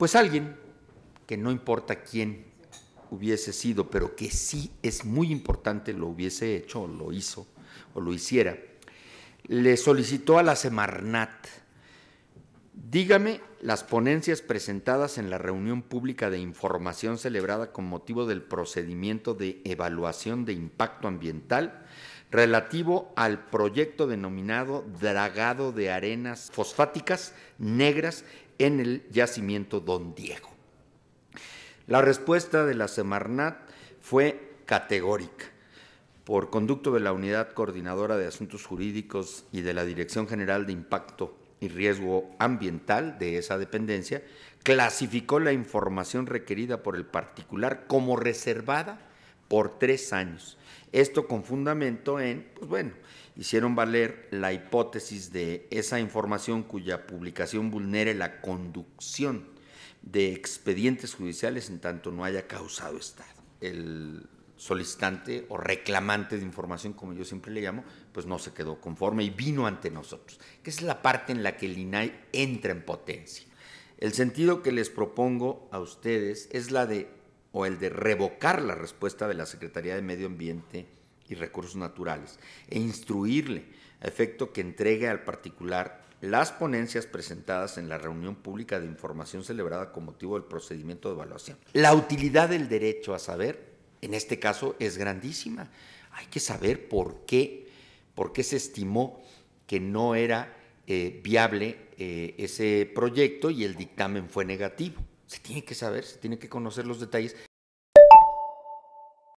Pues alguien, que no importa quién hubiese sido, pero que sí es muy importante lo hubiese hecho, o lo hizo, o lo hiciera, le solicitó a la Semarnat, dígame las ponencias presentadas en la reunión pública de información celebrada con motivo del procedimiento de evaluación de impacto ambiental relativo al proyecto denominado dragado de arenas fosfáticas negras en el yacimiento Don Diego. La respuesta de la Semarnat fue categórica. Por conducto de la Unidad Coordinadora de Asuntos Jurídicos y de la Dirección General de Impacto y Riesgo Ambiental de esa dependencia, clasificó la información requerida por el particular como reservada por tres años. Esto con fundamento en, pues bueno, hicieron valer la hipótesis de esa información cuya publicación vulnere la conducción de expedientes judiciales en tanto no haya causado Estado. El solicitante o reclamante de información, como yo siempre le llamo, pues no se quedó conforme y vino ante nosotros, que es la parte en la que el INAI entra en potencia. El sentido que les propongo a ustedes es la de o el de revocar la respuesta de la Secretaría de Medio Ambiente y Recursos Naturales e instruirle a efecto que entregue al particular las ponencias presentadas en la reunión pública de información celebrada con motivo del procedimiento de evaluación. La utilidad del derecho a saber, en este caso, es grandísima. Hay que saber por qué, por qué se estimó que no era eh, viable eh, ese proyecto y el dictamen fue negativo se tiene que saber, se tiene que conocer los detalles